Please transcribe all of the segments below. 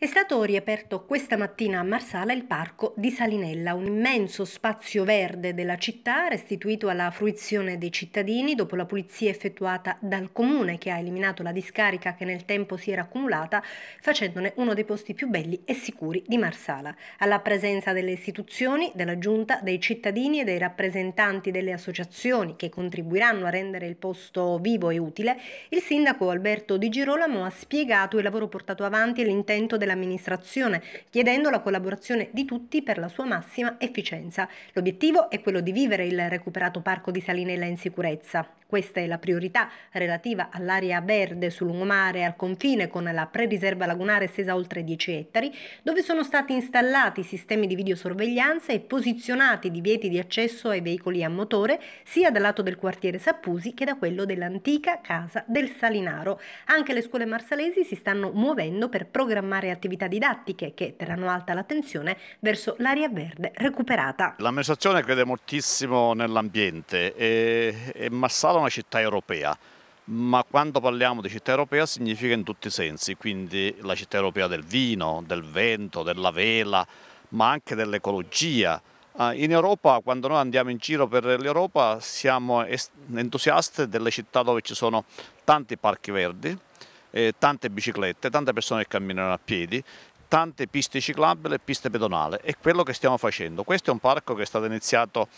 È stato riaperto questa mattina a Marsala il parco di Salinella, un immenso spazio verde della città restituito alla fruizione dei cittadini dopo la pulizia effettuata dal comune che ha eliminato la discarica che nel tempo si era accumulata, facendone uno dei posti più belli e sicuri di Marsala. Alla presenza delle istituzioni, della giunta, dei cittadini e dei rappresentanti delle associazioni che contribuiranno a rendere il posto vivo e utile, il sindaco Alberto Di Girolamo ha spiegato il lavoro portato avanti e l'intento della dell'amministrazione, chiedendo la collaborazione di tutti per la sua massima efficienza. L'obiettivo è quello di vivere il recuperato parco di Salinella in sicurezza. Questa è la priorità relativa all'area verde sul lungomare al confine con la pre-riserva lagunare estesa oltre 10 ettari, dove sono stati installati sistemi di videosorveglianza e posizionati divieti di accesso ai veicoli a motore sia dal lato del quartiere Sappusi che da quello dell'antica casa del Salinaro. Anche le scuole marsalesi si stanno muovendo per programmare attività didattiche che terranno alta l'attenzione verso l'aria verde recuperata. L'amministrazione crede moltissimo nell'ambiente e, e Massala è una città europea ma quando parliamo di città europea significa in tutti i sensi, quindi la città europea del vino, del vento, della vela, ma anche dell'ecologia. Ah, in Europa, quando noi andiamo in giro per l'Europa, siamo entusiasti delle città dove ci sono tanti parchi verdi, eh, tante biciclette, tante persone che camminano a piedi, tante piste ciclabili e piste pedonali. È quello che stiamo facendo. Questo è un parco che è stato iniziato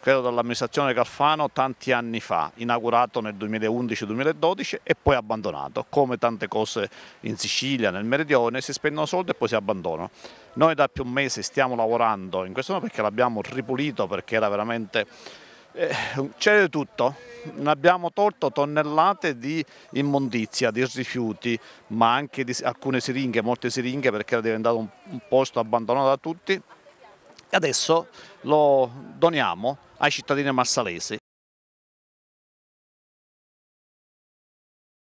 credo dall'amministrazione Calfano tanti anni fa, inaugurato nel 2011-2012 e poi abbandonato, come tante cose in Sicilia, nel Meridione, si spendono soldi e poi si abbandonano. Noi da più un mese stiamo lavorando in questo perché l'abbiamo ripulito, perché era veramente eh, c'è tutto, abbiamo tolto tonnellate di immondizia, di rifiuti, ma anche di alcune siringhe, molte siringhe perché era diventato un, posto abbandonato da tutti. e Adesso lo doniamo ai cittadini massalesi